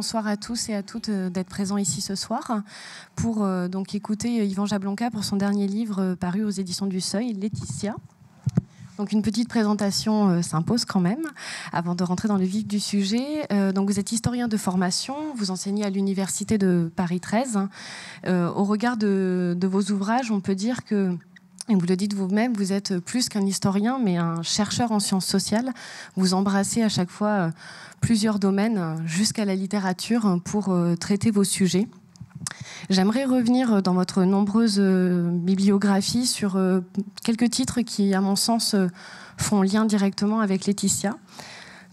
bonsoir à tous et à toutes euh, d'être présents ici ce soir pour euh, donc écouter euh, Yvan Jablonka pour son dernier livre paru aux éditions du Seuil, Laetitia. Donc une petite présentation s'impose quand même avant de rentrer dans le vif du sujet. donc vous êtes historien de formation, vous enseignez à l'université de Paris 13. au regard de, de, vos ouvrages, on peut dire que et vous le dites vous-même, vous êtes plus qu'un historien, mais un chercheur en sciences sociales. Vous embrassez à chaque fois euh, plusieurs domaines euh, jusqu'à la littérature euh, pour traiter vos sujets. J'aimerais revenir dans votre nombreuse bibliographie sur quelques titres qui, à mon sens, font lien directement avec Laetitia.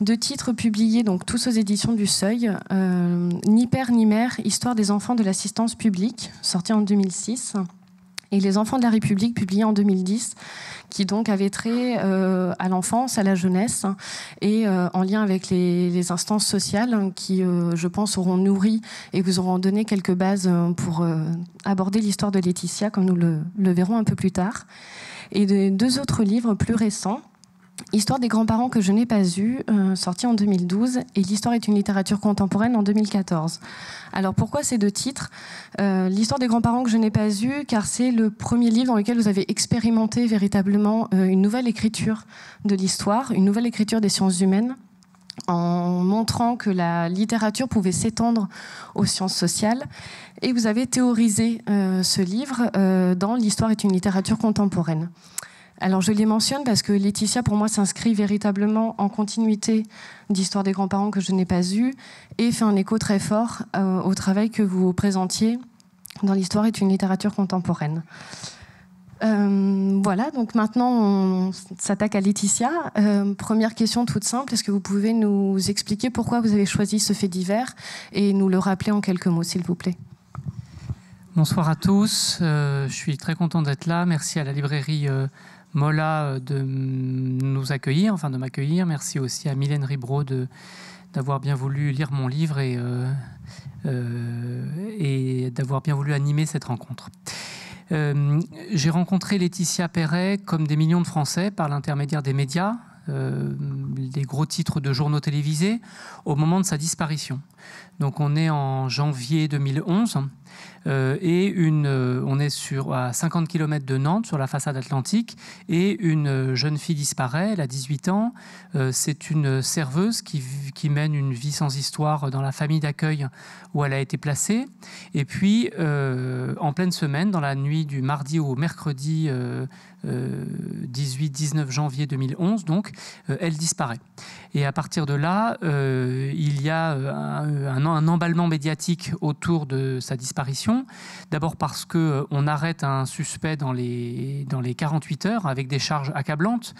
Deux titres publiés, donc tous aux éditions du Seuil, Ni père ni mère, Histoire des enfants de l'assistance publique, sorti en 2006 et Les Enfants de la République, publié en 2010, qui donc avait trait euh, à l'enfance, à la jeunesse, et euh, en lien avec les, instances sociales hein, qui, euh, je pense, auront nourri et vous auront donné quelques bases pour aborder l'histoire de Laetitia, comme nous le, verrons un peu plus tard. Et deux autres livres plus récents. Histoire des grands-parents que je n'ai pas eus, euh, sorti en 2012, et L'histoire est une littérature contemporaine en 2014. Alors pourquoi ces deux titres euh, L'histoire des grands-parents que je n'ai pas eus, car c'est le premier livre dans lequel vous avez expérimenté véritablement euh, une nouvelle écriture de l'histoire, une nouvelle écriture des sciences humaines en montrant que la littérature pouvait s'étendre aux sciences sociales. Et vous avez théorisé ce livre dans L'histoire est une littérature contemporaine. Alors je les mentionne parce que Laetitia, pour moi, s'inscrit véritablement en continuité d'Histoire des grands-parents que je n'ai pas eue et fait un écho très fort euh, au travail que vous présentiez dans l'histoire et une littérature contemporaine. Euh, voilà, donc maintenant on s'attaque à Laetitia. Euh, première question toute simple, est-ce que vous pouvez nous expliquer pourquoi vous avez choisi ce fait divers et nous le rappeler en quelques mots, s'il vous plaît Bonsoir à tous, je suis très content d'être là. Merci à la librairie Mola euh, de nous accueillir, enfin de m'accueillir. Merci aussi à Mylène Ribro de d'avoir bien voulu lire mon livre et, euh, euh, et d'avoir bien voulu animer cette rencontre. j'ai rencontré Laetitia Perret comme des millions de Français par l'intermédiaire des médias, des gros titres de journaux télévisés, au moment de sa disparition. Donc on est en janvier 2011. Euh, et une, euh, on est sur, à 50 km de Nantes, sur la façade atlantique, et une euh, jeune fille disparaît, elle a 18 ans. c'est une serveuse qui, qui, mène une vie sans histoire dans la famille d'accueil où elle a été placée. Et puis, en pleine semaine, dans la nuit du mardi au mercredi 18-19 euh, janvier 2011, donc, euh, elle disparaît. Et à partir de là, euh, il y a un, emballement médiatique autour de sa disparition. D'abord parce que on arrête un suspect dans les, dans les 48 heures avec des charges accablantes,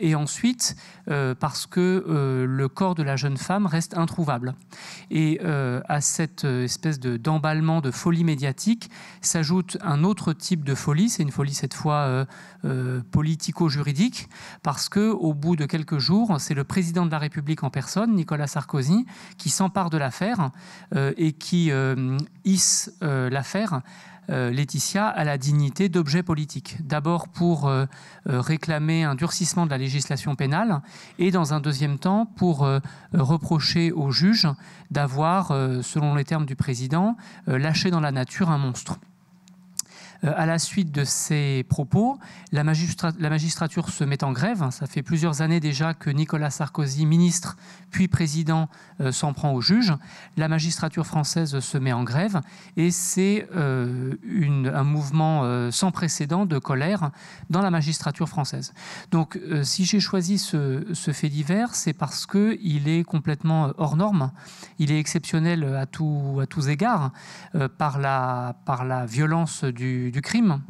et ensuite parce que le corps de la jeune femme reste introuvable. Et à cette espèce d'emballement de, folie médiatique s'ajoute un autre type de folie. C'est une folie cette fois euh, politico-juridique, parce que au bout de quelques jours, c'est le président de la République en personne, Nicolas Sarkozy, qui s'empare de l'affaire euh, et qui euh, hisse l'affaire. Laetitia à la dignité d'objet politique. D'abord pour réclamer un durcissement de la législation pénale et dans un deuxième temps pour reprocher aux juges d'avoir, selon les termes du président, lâché dans la nature un monstre. Euh, à la suite de ces propos, la, magistrature se met en grève. Ça fait plusieurs années déjà que Nicolas Sarkozy, ministre puis président, euh, s'en prend aux juges. La magistrature française se met en grève et c'est euh, un mouvement sans précédent de colère dans la magistrature française. Donc si j'ai choisi ce, fait divers, c'est parce qu'il est complètement hors norme, il est exceptionnel à, à tous égards par la violence du du, crime.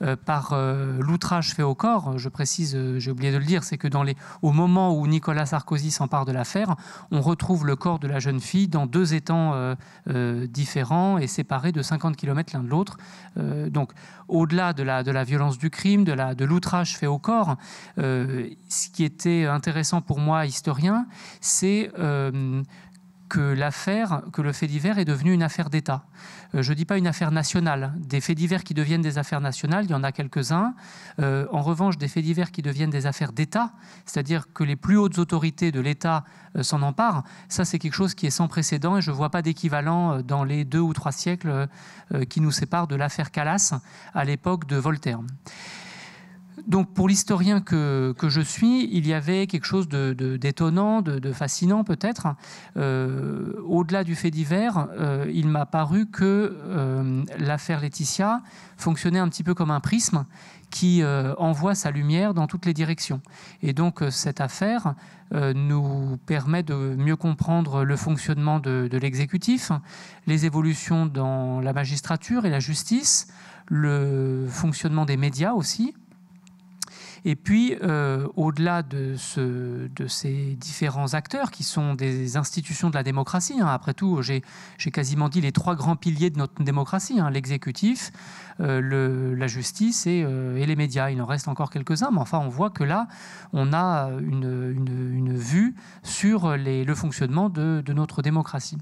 Euh, par euh, l'outrage fait au corps. Je précise, euh, j'ai oublié de le dire, c'est que dans les, au moment où Nicolas Sarkozy s'empare de l'affaire, on retrouve le corps de la jeune fille dans deux étangs différents et séparés de 50 km l'un de l'autre. donc, au-delà de la, de la violence du crime, de, la, de l'outrage fait au corps, ce qui était intéressant pour moi, historien, c'est que l'affaire, que le fait divers est devenu une affaire d'État. Euh, je ne dis pas une affaire nationale. Des faits divers qui deviennent des affaires nationales, il y en a quelques-uns. Euh, en revanche, des faits divers qui deviennent des affaires d'État, c'est-à-dire que les plus hautes autorités de l'État euh, s'en emparent, ça c'est quelque chose qui est sans précédent et je ne vois pas d'équivalent dans les deux ou trois siècles qui nous séparent de l'affaire Calas à l'époque de Voltaire. Donc pour l'historien que, je suis, il y avait quelque chose d'étonnant, de, fascinant peut-être. Euh, au-delà du fait divers, euh, il m'a paru que euh, l'affaire Laetitia fonctionnait un petit peu comme un prisme qui envoie sa lumière dans toutes les directions. Et donc cette affaire nous permet de mieux comprendre le fonctionnement de l'exécutif, les évolutions dans la magistrature et la justice, le fonctionnement des médias aussi, et puis, euh, au-delà de, ces différents acteurs qui sont des institutions de la démocratie, hein, après tout, j'ai quasiment dit les trois grands piliers de notre démocratie, hein, l'exécutif, euh, la justice euh, et, les médias. Il en reste encore quelques-uns, mais enfin, on voit que là, on a une, vue sur le fonctionnement de, notre démocratie.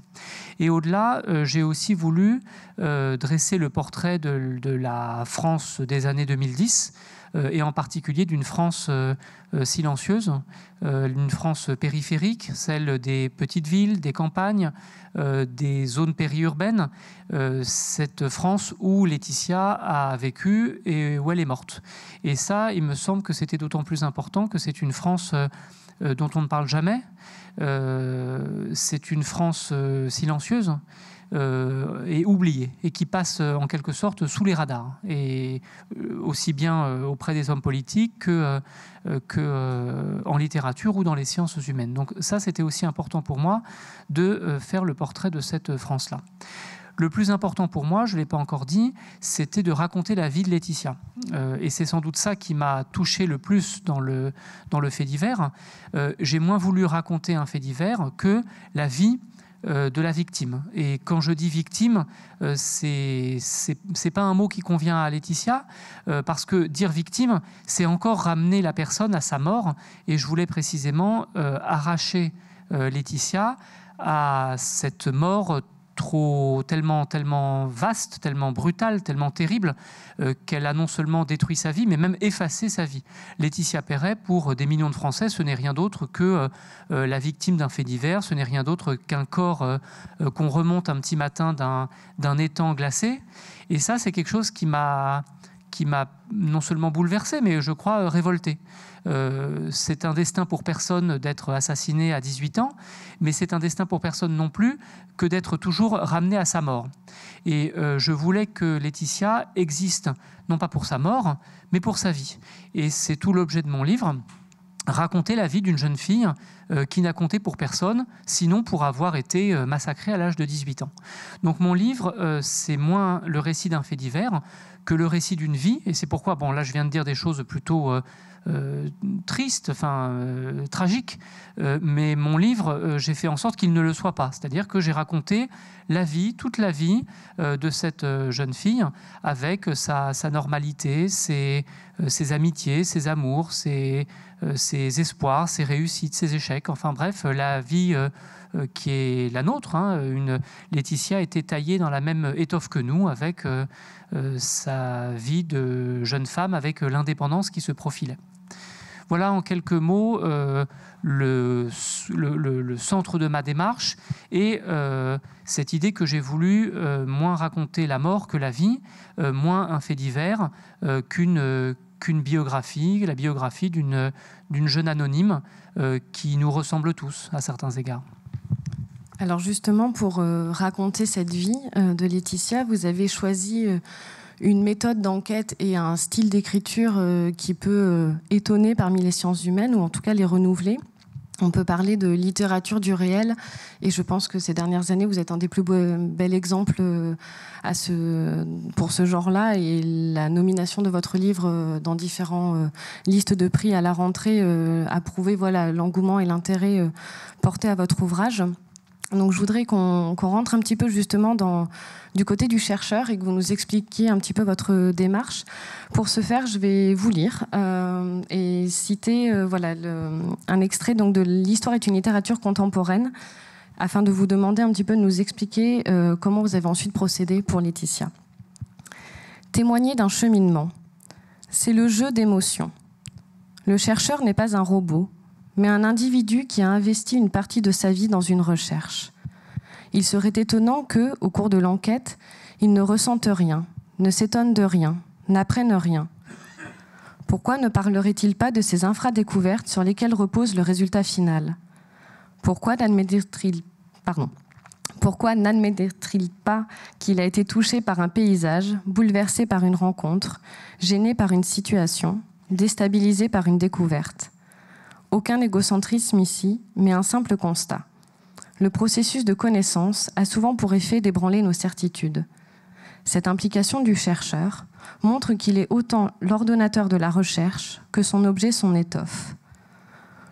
Et au-delà, j'ai aussi voulu dresser le portrait de, de la France des années 2010. Euh, et en particulier d'une France euh, euh, silencieuse, une France périphérique, celle des petites villes, des campagnes, des zones périurbaines, cette France où Laetitia a vécu et où elle est morte. Et ça, il me semble que c'était d'autant plus important que c'est une France dont on ne parle jamais, c'est une France silencieuse. Euh, et oublié et qui passe euh, en quelque sorte sous les radars, et euh, aussi bien auprès des hommes politiques que, que en littérature ou dans les sciences humaines. Donc ça, c'était aussi important pour moi de faire le portrait de cette France-là. Le plus important pour moi, je ne l'ai pas encore dit, c'était de raconter la vie de Laetitia. et c'est sans doute ça qui m'a touché le plus dans le, dans le fait divers. J'ai moins voulu raconter un fait divers que la vie euh, de la victime. Et quand je dis victime, euh, c'est c'est pas un mot qui convient à Laetitia, euh, parce que dire victime, c'est encore ramener la personne à sa mort. Et je voulais précisément arracher Laetitia à cette mort trop tellement tellement vaste, tellement brutale, tellement terrible euh, qu'elle a non seulement détruit sa vie, mais même effacé sa vie. Laetitia Perret, pour des millions de Français, ce n'est rien d'autre que euh, euh, la victime d'un fait divers, ce n'est rien d'autre qu'un corps qu'on remonte un petit matin d'un étang glacé. Et ça, c'est quelque chose qui m'a qui m'a non seulement bouleversé, mais je crois révolté. Euh, c'est un destin pour personne d'être assassiné à 18 ans, mais c'est un destin pour personne non plus que d'être toujours ramené à sa mort. Et euh, je voulais que Laetitia existe, non pas pour sa mort, mais pour sa vie. Et c'est tout l'objet de mon livre raconter la vie d'une jeune fille euh, qui n'a compté pour personne, sinon pour avoir été massacrée à l'âge de 18 ans. Donc mon livre, c'est moins le récit d'un fait divers que le récit d'une vie. Et c'est pourquoi, bon, là, je viens de dire des choses plutôt euh, euh, tristes, enfin, euh, tragiques, mais mon livre, j'ai fait en sorte qu'il ne le soit pas. C'est-à-dire que j'ai raconté la vie, toute la vie de cette jeune fille, avec sa, normalité, ses, ses, amitiés, ses amours, ses, ses, espoirs, ses réussites, ses échecs, enfin bref, la vie euh, qui est la nôtre. Hein. Une, Laetitia était taillée dans la même étoffe que nous, avec euh, euh, sa vie de jeune femme, avec l'indépendance qui se profilait. Voilà en quelques mots le, centre de ma démarche et cette idée que j'ai voulu moins raconter la mort que la vie, moins un fait divers qu'une qu'une biographie, la biographie d'une jeune anonyme qui nous ressemble tous à certains égards. Alors justement, pour euh, raconter cette vie euh, de Laetitia, vous avez choisi euh, une méthode d'enquête et un style d'écriture qui peut étonner parmi les sciences humaines, ou en tout cas les renouveler. On peut parler de littérature du réel, et je pense que ces dernières années, vous êtes un des plus beaux, exemples pour ce genre-là, et la nomination de votre livre dans différentes listes de prix à la rentrée a prouvé l'engouement et l'intérêt porté à votre ouvrage. Donc je voudrais qu'on rentre un petit peu justement dans, du côté du chercheur et que vous nous expliquiez un petit peu votre démarche. Pour ce faire, je vais vous lire euh, et citer euh, voilà, un extrait donc, de L'histoire est une littérature contemporaine afin de vous demander un petit peu de nous expliquer euh, comment vous avez ensuite procédé pour Laetitia. Témoigner d'un cheminement, c'est le jeu d'émotions. Le chercheur n'est pas un robot, mais un individu qui a investi une partie de sa vie dans une recherche. Il serait étonnant que, au cours de l'enquête, il ne ressente rien, ne s'étonne de rien, n'apprenne rien. Pourquoi ne parlerait-il pas de ces infradécouvertes sur lesquelles repose le résultat final Pourquoi pourquoi n'admettrait-il pas qu'il a été touché par un paysage, bouleversé par une rencontre, gêné par une situation, déstabilisé par une découverte aucun égocentrisme ici, mais un simple constat. Le processus de connaissance a souvent pour effet d'ébranler nos certitudes. Cette implication du chercheur montre qu'il est autant l'ordonnateur de la recherche que son objet son étoffe.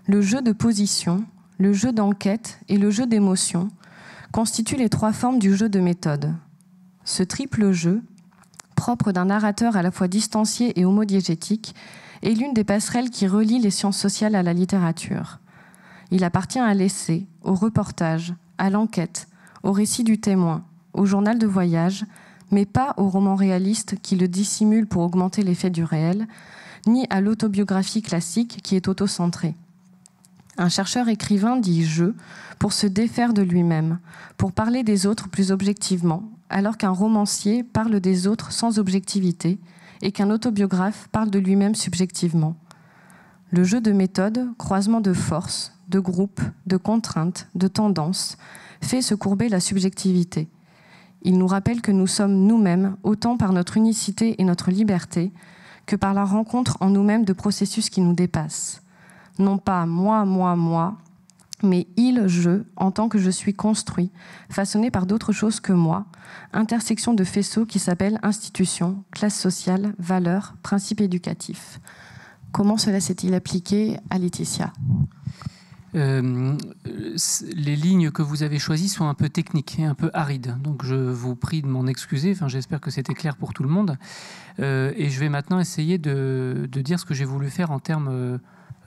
Le jeu de position, le jeu d'enquête et le jeu d'émotion constituent les trois formes du jeu de méthode. Ce triple jeu, propre d'un narrateur à la fois distancié et homodiégétique, est l'une des passerelles qui relie les sciences sociales à la littérature. Il appartient à l'essai, au reportage, à l'enquête, au récit du témoin, au journal de voyage, mais pas au roman réaliste qui le dissimule pour augmenter l'effet du réel, ni à l'autobiographie classique qui est autocentrée. Un chercheur écrivain dit je pour se défaire de lui-même, pour parler des autres plus objectivement, alors qu'un romancier parle des autres sans objectivité, et qu'un autobiographe parle de lui-même subjectivement. Le jeu de méthodes, croisement de forces, de groupes, de contraintes, de tendances, fait se courber la subjectivité. Il nous rappelle que nous sommes nous-mêmes, autant par notre unicité et notre liberté, que par la rencontre en nous-mêmes de processus qui nous dépassent. Non pas moi, moi, moi, mais il, je, en tant que je suis construit, façonné par d'autres choses que moi, intersection de faisceaux qui s'appellent institution, classe sociale, valeurs, principes éducatifs. Comment cela s'est-il appliqué à Laetitia euh, les lignes que vous avez choisies sont un peu techniques et un peu arides. Donc je vous prie de m'en excuser. Enfin, j'espère que c'était clair pour tout le monde. Euh, et je vais maintenant essayer de, de dire ce que j'ai voulu faire en termes euh,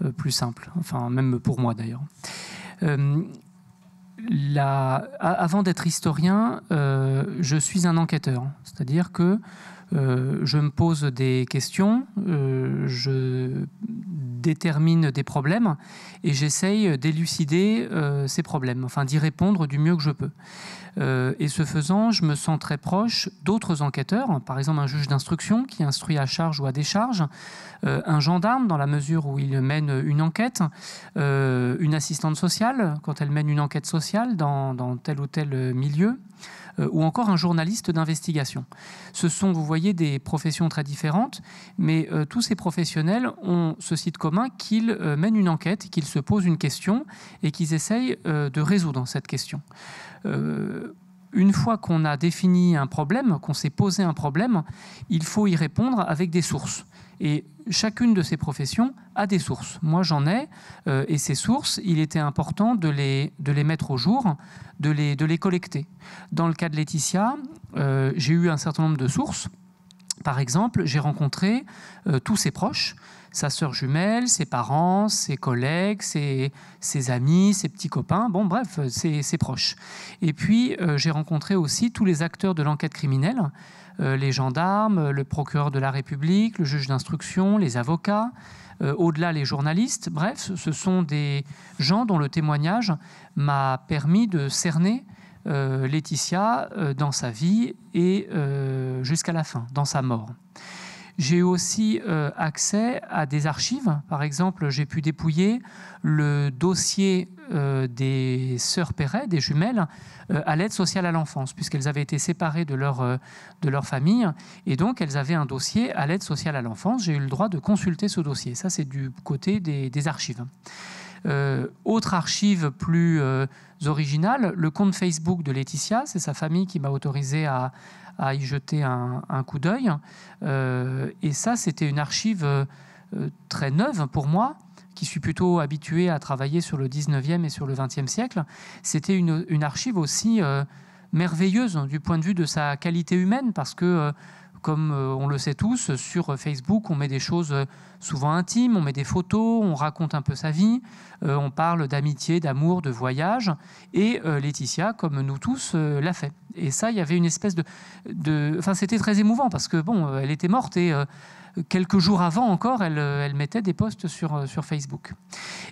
euh, plus simple, enfin même pour moi d'ailleurs. Euh, avant d'être historien, euh, je suis un enquêteur, c'est-à-dire que euh, je me pose des questions, euh, je détermine des problèmes et j'essaye d'élucider euh, ces problèmes, enfin d'y répondre du mieux que je peux. et ce faisant, je me sens très proche d'autres enquêteurs, hein, par exemple un juge d'instruction qui instruit à charge ou à décharge, un gendarme dans la mesure où il mène une enquête, une assistante sociale quand elle mène une enquête sociale dans tel ou tel milieu. Euh, ou encore un journaliste d'investigation. Ce sont, vous voyez, des professions très différentes, mais euh, tous ces professionnels ont ce site commun qu'ils euh, mènent une enquête, qu'ils se posent une question et qu'ils essayent de résoudre cette question une fois qu'on a défini un problème, qu'on s'est posé un problème, il faut y répondre avec des sources. Et chacune de ces professions a des sources. Moi, j'en ai, euh, et ces sources, il était important de les, de les mettre au jour, de les, collecter. Dans le cas de Laetitia, euh, j'ai eu un certain nombre de sources. Par exemple, j'ai rencontré euh, tous ses proches, sa sœur jumelle, ses parents, ses collègues, ses, ses, amis, ses petits copains, bon bref, ses, proches. Et puis j'ai rencontré aussi tous les acteurs de l'enquête criminelle euh, les gendarmes, euh, le procureur de la République, le juge d'instruction, les avocats, euh, au-delà les journalistes. Bref, ce sont des gens dont le témoignage m'a permis de cerner Laetitia dans sa vie et jusqu'à la fin, dans sa mort. J'ai eu aussi euh, accès à des archives. Par exemple, j'ai pu dépouiller le dossier euh, des sœurs Perret, des jumelles, euh, à l'aide sociale à l'enfance, puisqu'elles avaient été séparées de leur, de leur famille. Et donc, elles avaient un dossier à l'aide sociale à l'enfance. J'ai eu le droit de consulter ce dossier. Ça, c'est du côté des, archives. autre archive plus originale, le compte Facebook de Laetitia, c'est sa famille qui m'a autorisé à, à y jeter un, coup d'œil. Euh, et ça, c'était une archive euh, très neuve pour moi, qui suis plutôt habitué à travailler sur le 19e et sur le 20e siècle. C'était une, une, archive aussi euh, merveilleuse du point de vue de sa qualité humaine, parce que comme euh, on le sait tous, sur euh, Facebook, on met des choses euh, souvent intimes, on met des photos, on raconte un peu sa vie, on parle d'amitié, d'amour, de voyage. Et Laetitia, comme nous tous, l'a fait. Et ça, il y avait une espèce de, de... Enfin, c'était très émouvant parce que, bon, elle était morte et quelques jours avant encore, elle, euh, mettait des posts sur, euh, sur Facebook.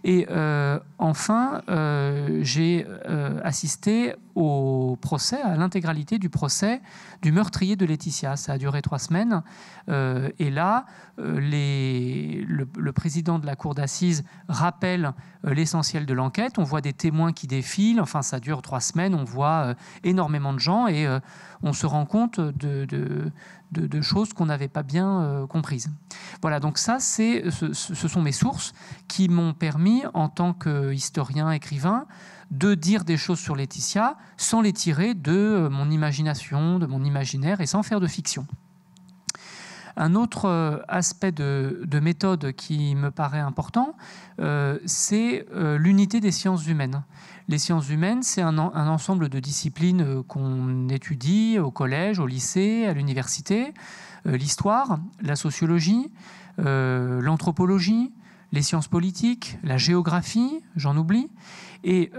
Et euh, enfin, j'ai assisté au procès, à l'intégralité du procès du meurtrier de Laetitia. Ça a duré trois semaines. et là, le, président de la cour d'assises rappelle l'essentiel de l'enquête. On voit des témoins qui défilent. Enfin, ça dure trois semaines. On voit énormément de gens et on se rend compte de de, choses qu'on n'avait pas bien euh, comprises. Voilà, donc ça, ce, ce, sont mes sources qui m'ont permis, en tant qu'historien, écrivain, de dire des choses sur Laetitia sans les tirer de euh, mon imagination, de mon imaginaire et sans faire de fiction. Un autre euh, aspect de, méthode qui me paraît important, euh, c'est euh, l'unité des sciences humaines. Les sciences humaines, c'est un, ensemble de disciplines qu'on étudie au collège, au lycée, à l'université. L'histoire, la sociologie, l'anthropologie, les sciences politiques, la géographie, j'en oublie. Et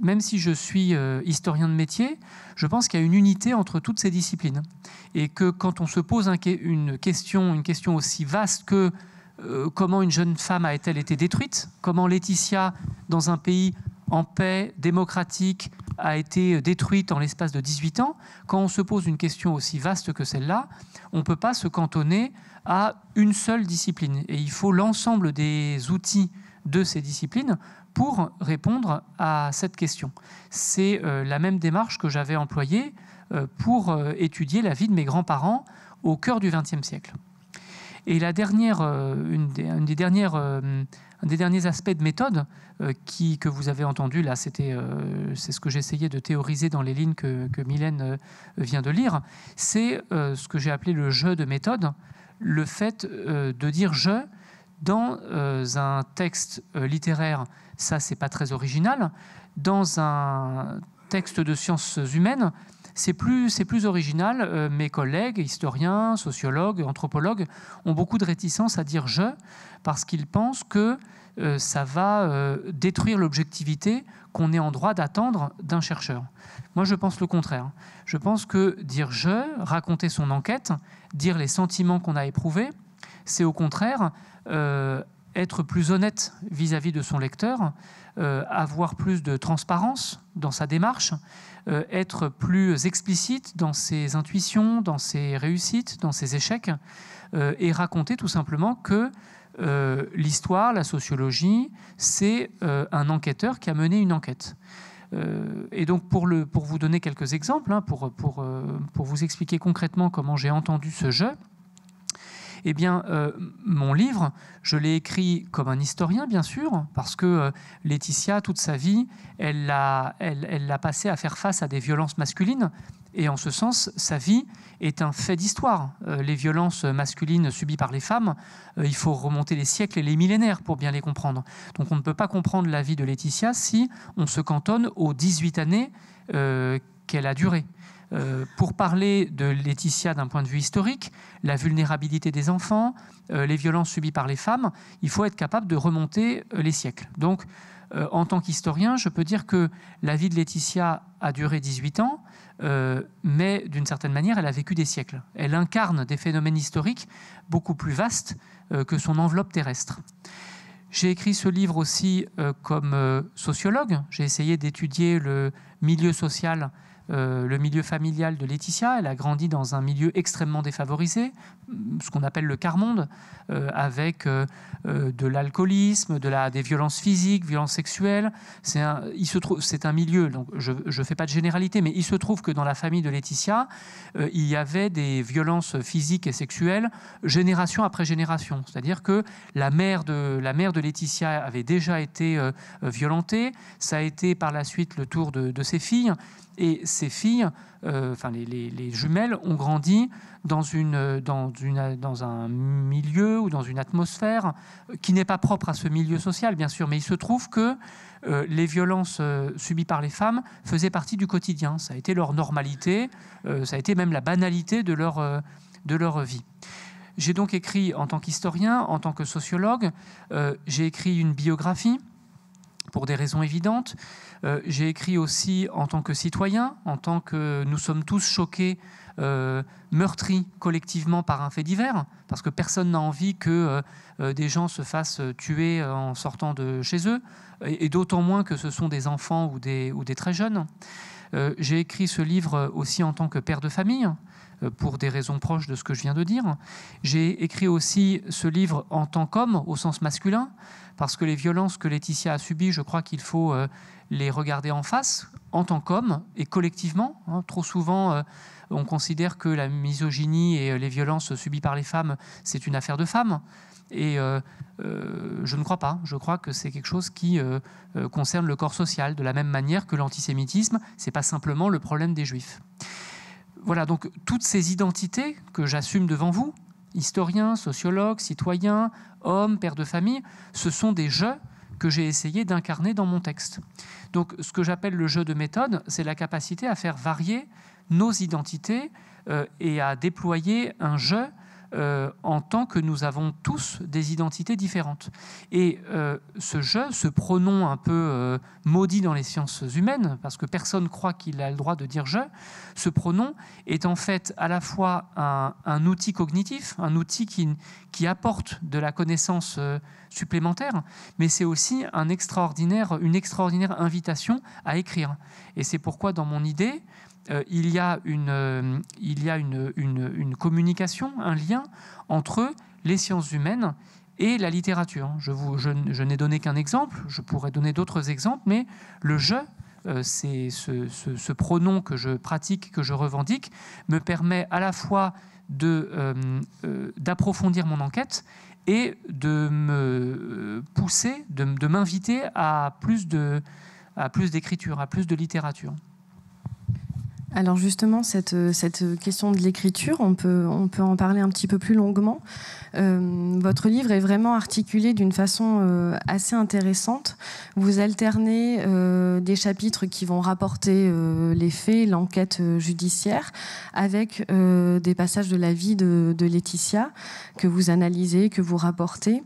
même si je suis euh, historien de métier, je pense qu'il y a une unité entre toutes ces disciplines. Et que quand on se pose une, question, une question aussi vaste que euh, comment une jeune femme a-t-elle été détruite, comment Laetitia, dans un pays en paix, démocratique, a été euh, détruite en l'espace de 18 ans, quand on se pose une question aussi vaste que celle-là, on ne peut pas se cantonner à une seule discipline. Et il faut l'ensemble des outils de ces disciplines pour répondre à cette question. C'est euh, la même démarche que j'avais employée euh, pour euh, étudier la vie de mes grands-parents au cœur du XXe siècle. Et la dernière, une des, dernières, un des derniers aspects de méthode qui, que vous avez entendu là, c'est ce que j'essayais de théoriser dans les lignes que, que Mylène vient de lire, c'est ce que j'ai appelé le jeu de méthode, le fait de dire je dans un texte littéraire ça c'est pas très original. Dans un texte de sciences humaines, c'est plus, plus original. Euh, mes collègues, historiens, sociologues, anthropologues, ont beaucoup de réticence à dire je, parce qu'ils pensent que euh, ça va euh, détruire l'objectivité qu'on est en droit d'attendre d'un chercheur. Moi, je pense le contraire. Je pense que dire je, raconter son enquête, dire les sentiments qu'on a éprouvés, c'est au contraire être plus honnête vis-à-vis de son lecteur, euh, avoir plus de transparence dans sa démarche, euh, être plus explicite dans ses intuitions, dans ses réussites, dans ses échecs, euh, et raconter tout simplement que l'histoire, la sociologie, c'est un enquêteur qui a mené une enquête et donc pour, vous donner quelques exemples, hein, pour, vous expliquer concrètement comment j'ai entendu ce jeu, eh bien, euh, mon livre, je l'ai écrit comme un historien, bien sûr, parce que euh, Laetitia, toute sa vie, elle l'a elle, elle passé à faire face à des violences masculines. Et en ce sens, sa vie est un fait d'histoire. Euh, les violences masculines subies par les femmes, il faut remonter les siècles et les millénaires pour bien les comprendre. Donc on ne peut pas comprendre la vie de Laetitia si on se cantonne aux 18 années qu'elle a durées. Euh, pour parler de Laetitia d'un point de vue historique, la vulnérabilité des enfants, euh, les violences subies par les femmes, il faut être capable de remonter euh, les siècles. Donc, en tant qu'historien, je peux dire que la vie de Laetitia a duré 18 ans, mais d'une certaine manière, elle a vécu des siècles. Elle incarne des phénomènes historiques beaucoup plus vastes que son enveloppe terrestre. J'ai écrit ce livre aussi comme sociologue. J'ai essayé d'étudier le milieu social euh, le milieu familial de Laetitia. Elle a grandi dans un milieu extrêmement défavorisé, ce qu'on appelle le quart-monde, euh, avec euh, de l'alcoolisme, de la, des violences physiques, violences sexuelles. C'est un, il se trouve, c'est un milieu, donc je ne fais pas de généralité, mais il se trouve que dans la famille de Laetitia, il y avait des violences physiques et sexuelles génération après génération. C'est-à-dire que la mère de, la mère de Laetitia avait déjà été violentée, ça a été par la suite le tour de, de ses filles. Et ces filles, euh, enfin les, jumelles, ont grandi dans, une, dans, une, dans un milieu ou dans une atmosphère qui n'est pas propre à ce milieu social, bien sûr, mais il se trouve que euh, les violences euh, subies par les femmes faisaient partie du quotidien. Ça a été leur normalité, ça a été même la banalité de leur, de leur vie. J'ai donc écrit en tant qu'historien, en tant que sociologue, j'ai écrit une biographie pour des raisons évidentes. Euh, j'ai écrit aussi en tant que citoyen, en tant que nous sommes tous choqués, euh, meurtris collectivement par un fait divers, parce que personne n'a envie que euh, des gens se fassent tuer en sortant de chez eux, et, d'autant moins que ce sont des enfants ou des très jeunes. J'ai écrit ce livre aussi en tant que père de famille, euh, pour des raisons proches de ce que je viens de dire. J'ai écrit aussi ce livre en tant qu'homme, au sens masculin, parce que les violences que Laetitia a subies, je crois qu'il faut euh, les regarder en face, en tant qu'homme et collectivement. Hein. Trop souvent, euh, on considère que la misogynie et les violences subies par les femmes, c'est une affaire de femmes. Et je ne crois pas. Je crois que c'est quelque chose qui concerne le corps social, de la même manière que l'antisémitisme, Ce n'est pas simplement le problème des juifs voilà, donc toutes ces identités que j'assume devant vous, historien, sociologue, citoyen, homme, père de famille, ce sont des jeux que j'ai essayé d'incarner dans mon texte. Donc ce que j'appelle le jeu de méthode, c'est la capacité à faire varier nos identités euh, et à déployer un jeu euh, en tant que nous avons tous des identités différentes. Et euh, ce je, ce pronom un peu euh, maudit dans les sciences humaines, parce que personne croit qu'il a le droit de dire je, ce pronom est en fait à la fois un, outil cognitif, un outil qui, apporte de la connaissance supplémentaire, mais c'est aussi une extraordinaire invitation à écrire. Et c'est pourquoi dans mon idée, euh, il y a, euh, une, communication, un lien entre les sciences humaines et la littérature. Je, n'ai donné qu'un exemple, je pourrais donner d'autres exemples, mais le jeu, euh, c'est ce, pronom que je pratique, que je revendique, me permet à la fois d'approfondir mon enquête et de me pousser, de, m'inviter à plus d'écriture, à plus de littérature. Alors justement, cette, euh, cette question de l'écriture, on peut, on peut en parler un petit peu plus longuement. Euh, votre livre est vraiment articulé d'une façon euh, assez intéressante. Vous alternez des chapitres qui vont rapporter les faits, l'enquête judiciaire, avec des passages de la vie de, de Laetitia que vous analysez, que vous rapportez.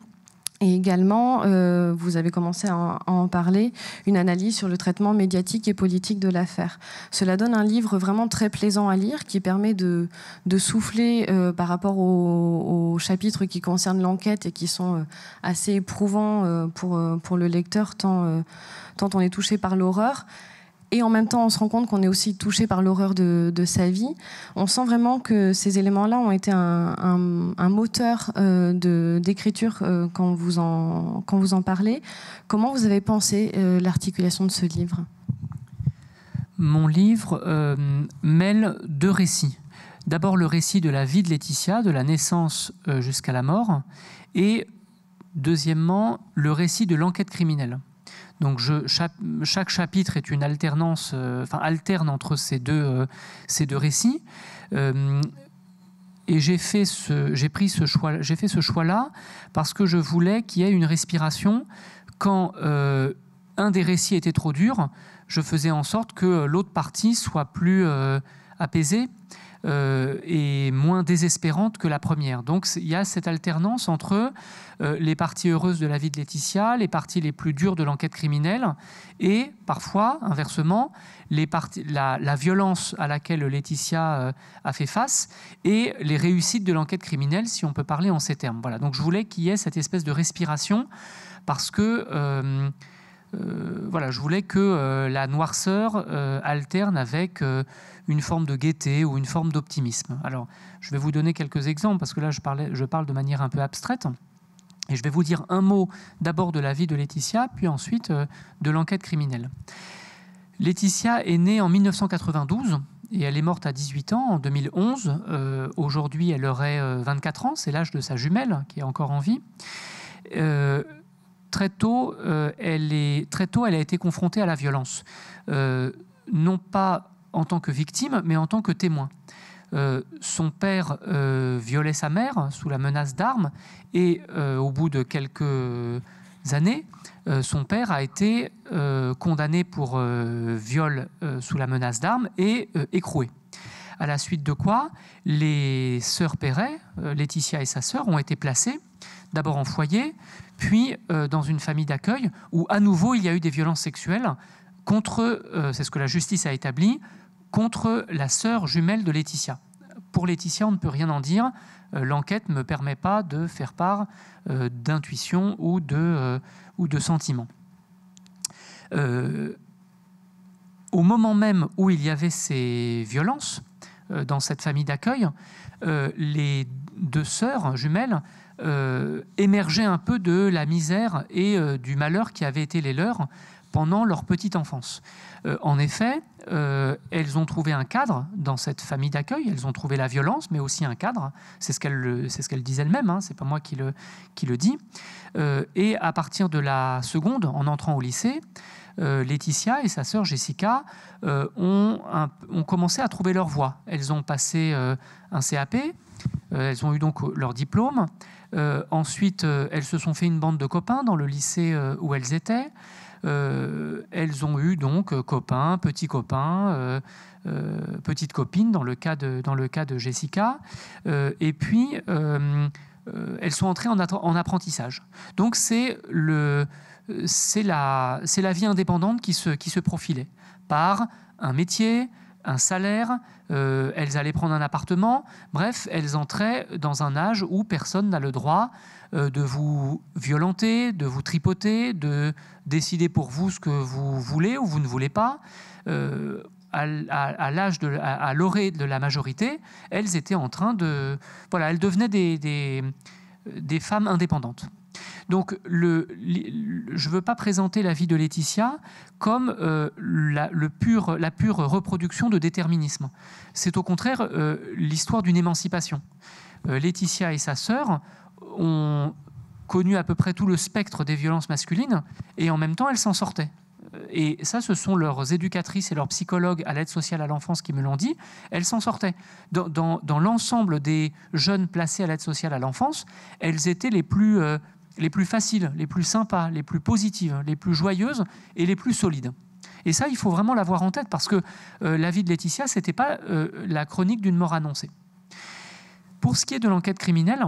Et également, euh, vous avez commencé à en, parler, une analyse sur le traitement médiatique et politique de l'affaire. Cela donne un livre vraiment très plaisant à lire qui permet de, de souffler euh, par rapport aux, aux, chapitres qui concernent l'enquête et qui sont euh, assez éprouvants euh, pour, euh, pour le lecteur, tant, tant on est touché par l'horreur et en même temps on se rend compte qu'on est aussi touché par l'horreur de, sa vie, on sent vraiment que ces éléments-là ont été un, moteur euh, de, d'écriture euh, quand, vous en, quand vous en parlez. Comment vous avez pensé euh, l'articulation de ce livre Mon livre mêle deux récits. D'abord le récit de la vie de Laetitia, de la naissance jusqu'à la mort, et deuxièmement le récit de l'enquête criminelle. Donc je, chaque, chapitre est une alternance, euh, enfin alterne entre ces deux, euh, ces deux récits. Euh, et j'ai fait ce, j'ai pris ce choix, j'ai fait ce choix-là parce que je voulais qu'il y ait une respiration quand un des récits était trop dur. Je faisais en sorte que l'autre partie soit plus apaisée, et euh, moins désespérante que la première. Donc il y a cette alternance entre euh, les parties heureuses de la vie de Laetitia, les parties les plus dures de l'enquête criminelle, et parfois, inversement, les parties, la, violence à laquelle Laetitia euh, a fait face et les réussites de l'enquête criminelle, si on peut parler en ces termes. Voilà. Donc je voulais qu'il y ait cette espèce de respiration parce que euh, voilà, je voulais que euh, la noirceur euh, alterne avec une forme de gaieté ou une forme d'optimisme. Alors, je vais vous donner quelques exemples parce que là, je, parle de manière un peu abstraite. Et je vais vous dire un mot d'abord de la vie de Laetitia, puis ensuite de l'enquête criminelle. Laetitia est née en 1992 et elle est morte à 18 ans en 2011. Aujourd'hui, elle aurait 24 ans, c'est l'âge de sa jumelle qui est encore en vie très tôt, euh, elle est, très tôt, elle a été confrontée à la violence, euh, non pas en tant que victime, mais en tant que témoin. Euh, son père violait sa mère sous la menace d'armes, et au bout de quelques années, son père a été condamné pour viol sous la menace d'armes et écroué à la suite de quoi les sœurs Perret, Laetitia et sa sœur, ont été placées d'abord en foyer, puis euh, dans une famille d'accueil, où à nouveau il y a eu des violences sexuelles contre, euh, c'est ce que la justice a établi, contre la sœur jumelle de Laetitia. Pour Laetitia, on ne peut rien en dire. Euh, l'enquête ne me permet pas de faire part d'intuition ou, de, ou de sentiments. au moment même où il y avait ces violences, euh, dans cette famille d'accueil, euh, les deux sœurs jumelles euh, émergeaient un peu de la misère et du malheur qui avaient été les leurs pendant leur petite enfance. en effet, elles ont trouvé un cadre dans cette famille d'accueil, elles ont trouvé la violence, mais aussi un cadre. C'est ce qu'elles ce disent elles-mêmes, hein, c'est pas moi qui le, qui dis. et à partir de la seconde, en entrant au lycée, euh, Laetitia et sa sœur Jessica euh, ont, commencé à trouver leur voie. Elles ont passé euh, un CAP, elles ont eu donc leur diplôme. ensuite, elles se sont fait une bande de copains dans le lycée où elles étaient. elles ont eu donc copains, petits copains. petites copines, dans le cas de, dans le cas de Jessica. et puis, elles sont entrées en, en apprentissage. Donc, c'est le, c'est la, vie indépendante qui se, profilait par un métier, un salaire, euh, elles allaient prendre un appartement, bref, elles entraient dans un âge où personne n'a le droit euh, de vous violenter, de vous tripoter, de décider pour vous ce que vous voulez ou vous ne voulez pas. Euh, à, l'âge de l'orée de la majorité, elles étaient en train de voilà, elles devenaient des femmes indépendantes. Donc, je ne veux pas présenter la vie de Laetitia comme euh, la, le pur, la, pure reproduction de déterminisme. C'est au contraire euh, l'histoire d'une émancipation. Euh, Laetitia et sa sœur ont connu à peu près tout le spectre des violences masculines et en même temps elles s'en sortaient. Et ça, ce sont leurs éducatrices et leurs psychologues à l'aide sociale à l'enfance qui me l'ont dit, elles s'en sortaient. dans l'ensemble des jeunes placés à l'aide sociale à l'enfance, elles étaient les plus les plus faciles, les plus sympas, les plus positives, les plus joyeuses et les plus solides. Et ça, il faut vraiment l'avoir en tête parce que euh, la vie de Laetitia, ce n'était pas euh, la chronique d'une mort annoncée. Pour ce qui est de l'enquête criminelle,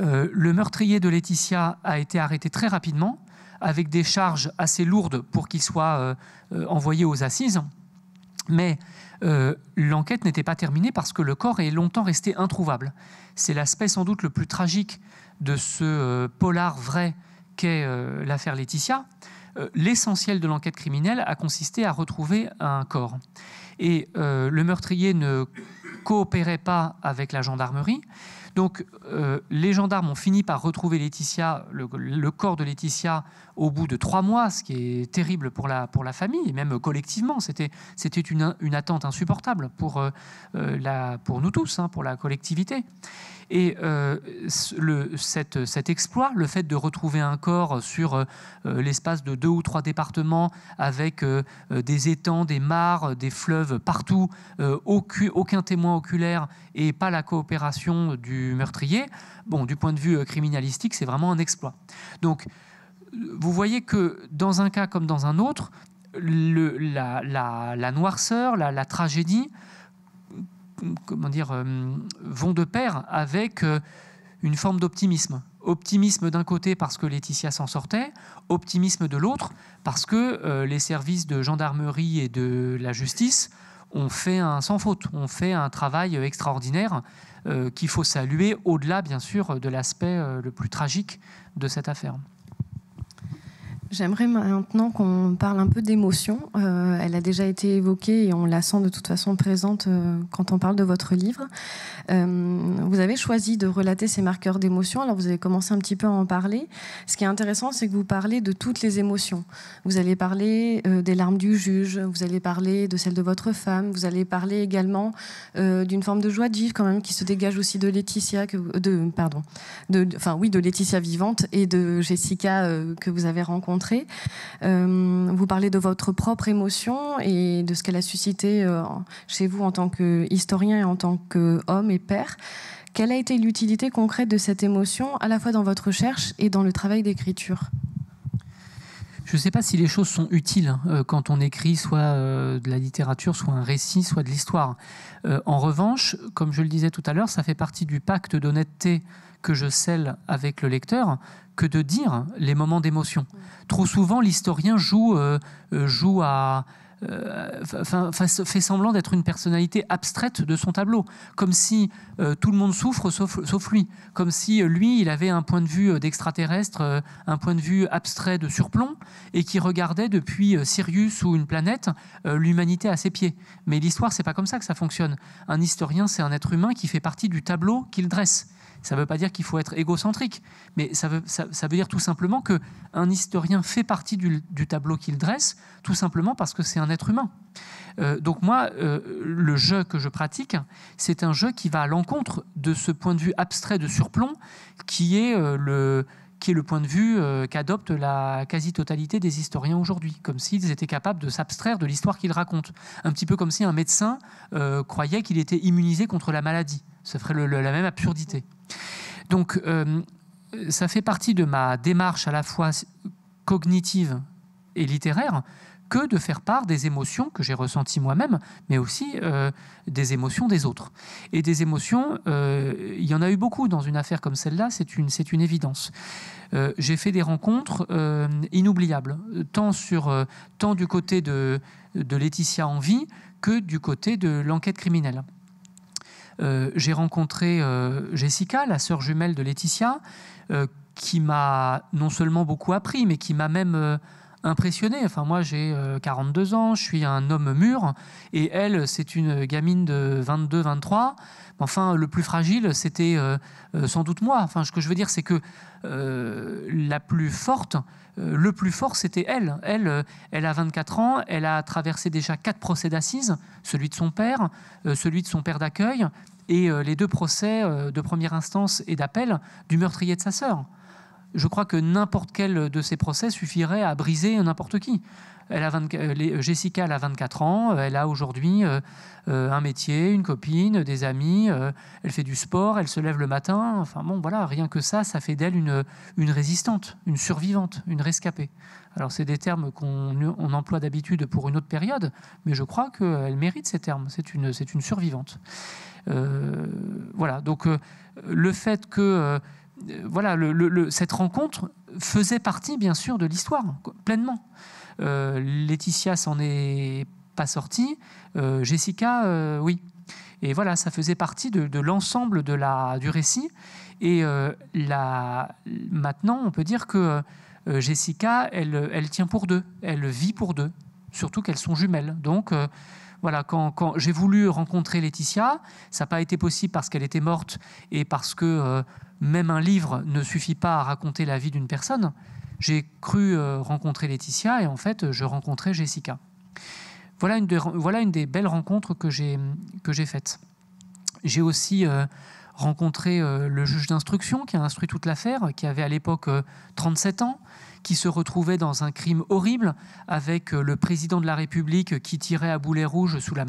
euh, le meurtrier de Laetitia a été arrêté très rapidement avec des charges assez lourdes pour qu'il soit envoyé aux assises. Mais l'enquête n'était pas terminée parce que le corps est longtemps resté introuvable. C'est l'aspect sans doute le plus tragique de ce euh, polar vrai qu'est euh, l'affaire Laetitia, euh, l'essentiel de l'enquête criminelle a consisté à retrouver un corps. Et le meurtrier ne coopérait pas avec la gendarmerie. Donc les gendarmes ont fini par retrouver Laetitia, le, corps de Laetitia au bout de trois mois, ce qui est terrible pour la, pour la famille, et même collectivement. C'était une, une attente insupportable pour, la, pour nous tous, hein, pour la collectivité. Et euh, cet exploit, le fait de retrouver un corps sur euh, l'espace de deux ou trois départements avec euh, des étangs, des mares, des fleuves partout, aucun, témoin oculaire et pas la coopération du meurtrier, bon, du point de vue criminalistique, c'est vraiment un exploit. Donc, vous voyez que dans un cas comme dans un autre, la, noirceur, la tragédie, comment dire, euh, vont de pair avec euh, une forme d'optimisme. Optimisme d'un côté parce que Laetitia s'en sortait, optimisme de l'autre parce que euh, les services de gendarmerie et de la justice ont fait un sans faute, ont fait un travail extraordinaire qu'il faut saluer au-delà bien sûr de l'aspect le plus tragique de cette affaire. J'aimerais maintenant qu'on parle un peu d'émotion. Euh, elle a déjà été évoquée et on la sent de toute façon présente euh, quand on parle de votre livre. Euh, vous avez choisi de relater ces marqueurs d'émotion. Alors vous avez commencé un petit peu à en parler. Ce qui est intéressant, c'est que vous parlez de toutes les émotions. Vous allez parler des larmes du juge, vous allez parler de celles de votre femme, vous allez parler également d'une forme de joie de vivre quand même qui se dégage aussi de Laetitia, de, pardon, de, enfin oui, de Laetitia vivante et de Jessica que vous avez rencontrée euh, vous parlez de votre propre émotion et de ce qu'elle a suscité euh, chez vous en tant qu'historien et en tant qu'homme et père. Quelle a été l'utilité concrète de cette émotion, à la fois dans votre recherche et dans le travail d'écriture je ne sais pas si les choses sont utiles hein, euh, quand on écrit soit de la littérature, soit un récit, soit de l'histoire. en revanche, comme je le disais tout à l'heure, ça fait partie du pacte d'honnêteté que je scelle avec le lecteur que de dire les moments d'émotion. Trop souvent, l'historien joue, euh, euh, joue à, euh, fait semblant d'être une personnalité abstraite de son tableau, comme si tout le monde souffre sauf, lui, comme si lui, il avait un point de vue d'extraterrestre, un point de vue abstrait de surplomb, et qui regardait depuis Sirius ou une planète l'humanité à ses pieds. Mais l'histoire, c'est pas comme ça que ça fonctionne. Un historien, c'est un être humain qui fait partie du tableau qu'il dresse. Ça ne veut pas dire qu'il faut être égocentrique, mais ça veut, ça, veut dire tout simplement que un historien fait partie du, tableau qu'il dresse, tout simplement parce que c'est un être humain. Euh, donc moi, euh, le jeu que je pratique, c'est un jeu qui va à l'encontre de ce point de vue abstrait de surplomb qui est euh, le qui est le point de vue qu'adopte la quasi-totalité des historiens aujourd'hui, comme s'ils étaient capables de s'abstraire de l'histoire qu'ils racontent. Un petit peu comme si un médecin croyait qu'il était immunisé contre la maladie. Ça ferait la même absurdité. Donc, euh, ça fait partie de ma démarche à la fois cognitive et littéraire que de faire part des émotions que j'ai ressenties moi-même, mais aussi euh, des émotions des autres. Et des émotions, euh, il y en a eu beaucoup dans une affaire comme celle-là, c'est une, c'est une évidence. j'ai fait des rencontres inoubliables, tant, sur, tant du côté de, de Laetitia vie que du côté de l'enquête criminelle. Euh, j'ai rencontré euh, Jessica, la sœur jumelle de Laetitia, euh, qui m'a non seulement beaucoup appris, mais qui m'a même impressionné. Enfin, moi, j'ai 42 euh, ans, je suis un homme mûr, et elle, c'est une gamine de 22, 23. Enfin, le plus fragile, c'était euh, euh, sans doute moi. Enfin, ce que je veux dire, c'est que la plus forte, le plus fort, c'était elle. Elle, elle a 24 ans, elle a traversé déjà quatre procès d'assises, celui de son père, celui de son père d'accueil, et les deux procès de première instance et d'appel du meurtrier de sa sœur je crois que n'importe quel de ces procès suffirait à briser n'importe qui. Elle a euh, euh, Jessica elle a 24 ans, euh, elle a aujourd'hui un métier, une copine, des amis, elle fait du sport, elle se lève le matin. Enfin bon, voilà, rien que ça, ça fait d'elle une, une résistante, une survivante, une rescapée. Alors c'est des termes qu'on emploie d'habitude pour une autre période, mais je crois qu'elle mérite ces termes. C'est une, c'est une survivante. voilà, donc le fait que euh, voilà, cette rencontre faisait partie, bien sûr, de l'histoire, pleinement. Euh, Laetitia s'en est pas sortie, euh, Jessica, oui. Et voilà, ça faisait partie de, l'ensemble de la du récit. Et maintenant, on peut dire que Jessica, elle, elle tient pour deux, elle vit pour deux, surtout qu'elles sont jumelles. Donc voilà, quand, j'ai voulu rencontrer Laetitia, ça n'a pas été possible parce qu'elle était morte et parce que euh, même un livre ne suffit pas à raconter la vie d'une personne. J'ai cru euh, rencontrer Laetitia et en fait, je rencontrais Jessica. Voilà une, des belles rencontres que j'ai, faites. J'ai aussi euh, rencontré le juge d'instruction qui a instruit toute l'affaire, qui avait à l'époque 37 ans qui se retrouvait dans un crime horrible avec euh, le président de la République qui tirait à boulet rouge sur la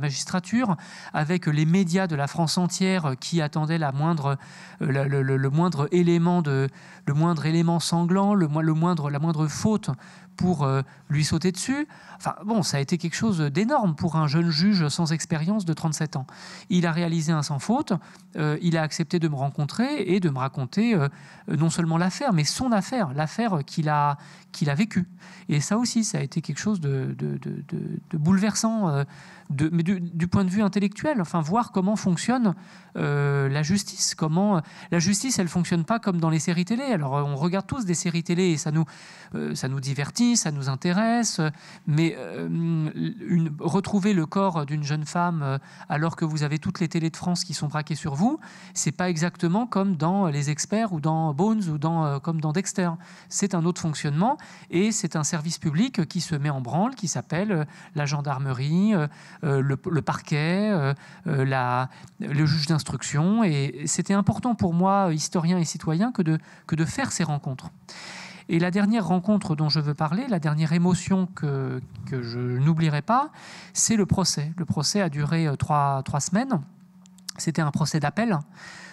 magistrature, avec les médias de la France entière qui attendaient la moindre, euh, le, moindre élément de, le moindre élément sanglant, le, le moindre, la moindre faute pour euh, lui sauter dessus. Enfin bon, ça a été quelque chose d'énorme pour un jeune juge sans expérience de 37 ans. Il a réalisé un sans faute, euh, il a accepté de me rencontrer et de me raconter euh, non seulement l'affaire, mais son affaire, l'affaire qu'il a, qu'il a vécue. Et ça aussi, ça a été quelque chose de, de, de bouleversant, mais du, du, point de vue intellectuel, enfin voir comment fonctionne la justice, comment la justice, elle fonctionne pas comme dans les séries télé. Alors on regarde tous des séries télé et ça nous, ça nous divertit ça nous intéresse, mais euh, une, retrouver le corps d'une jeune femme euh, alors que vous avez toutes les télés de France qui sont braquées sur vous, c'est pas exactement comme dans Les Experts ou dans Bones ou dans, euh, comme dans Dexter. C'est un autre fonctionnement et c'est un service public qui se met en branle, qui s'appelle la gendarmerie, le, parquet, la, le juge d'instruction. Et c'était important pour moi, historien et citoyen, que de, que de faire ces rencontres. Et la dernière rencontre dont je veux parler, la dernière émotion que, que je n'oublierai pas, c'est le procès. Le procès a duré euh, trois, trois semaines. C'était un procès d'appel.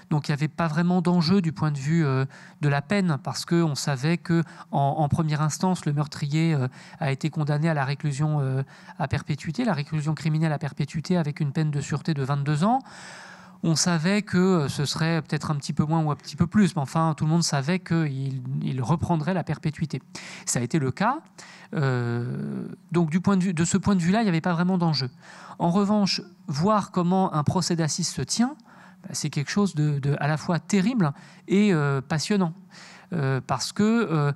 Donc il n'y avait pas vraiment d'enjeu du point de vue euh, de la peine parce qu'on savait que en, première instance le meurtrier euh, a été condamné à la réclusion à perpétuité, la réclusion criminelle à perpétuité avec une peine de sûreté de 22 ans on savait que euh, ce serait peut-être un petit peu moins ou un petit peu plus, mais enfin, tout le monde savait qu'il reprendrait la perpétuité. Ça a été le cas. Euh, donc, du point de, vue, de ce point de vue-là, il n'y avait pas vraiment d'enjeu. En revanche, voir comment un procès d'assises se tient, bah, c'est quelque chose de, à la fois terrible et euh, passionnant. parce que.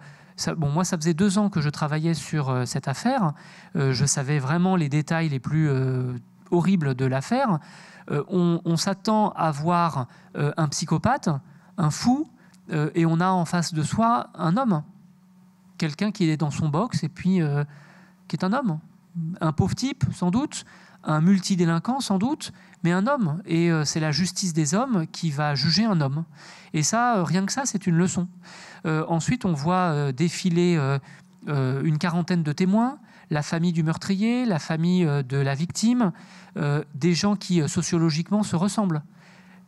bon, moi, ça faisait deux ans que je travaillais sur cette affaire. je savais vraiment les détails les plus horrible de l'affaire, euh, on, s'attend à voir euh, un psychopathe, un fou, euh, et on a en face de soi un homme, quelqu'un qui est dans son box et puis qui est un homme, un pauvre type sans doute, un multidélinquant sans doute, mais un homme. Et c'est la justice des hommes qui va juger un homme. Et ça, rien que ça, c'est une leçon. ensuite, on voit défiler une quarantaine de témoins la famille du meurtrier, la famille euh, de la victime, euh, des gens qui euh, sociologiquement se ressemblent.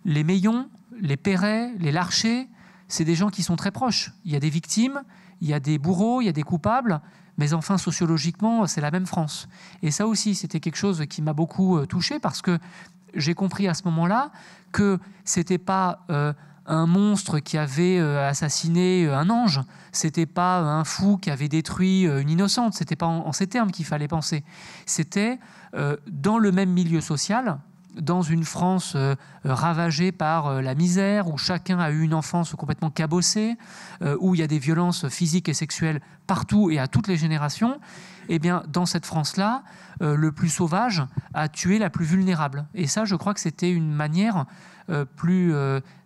Les Meillons, les Perret, les Larchers, c'est des gens qui sont très proches. Il y a des victimes, il y a des bourreaux, il y a des coupables, mais enfin sociologiquement, c'est la même France. Et ça aussi, c'était quelque chose qui m'a beaucoup touché parce que j'ai compris à ce moment-là que c'était pas un monstre qui avait euh, assassiné euh, un ange, c'était pas un fou qui avait détruit euh, une innocente, c'était pas en, ces termes qu'il fallait penser. C'était dans le même milieu social, dans une France euh, euh, ravagée par euh, la misère, où chacun a eu une enfance complètement cabossée, où il y a des violences physiques et sexuelles partout et à toutes les générations, eh bien, dans cette France-là, le plus sauvage a tué la plus vulnérable. Et ça, je crois que c'était une manière plus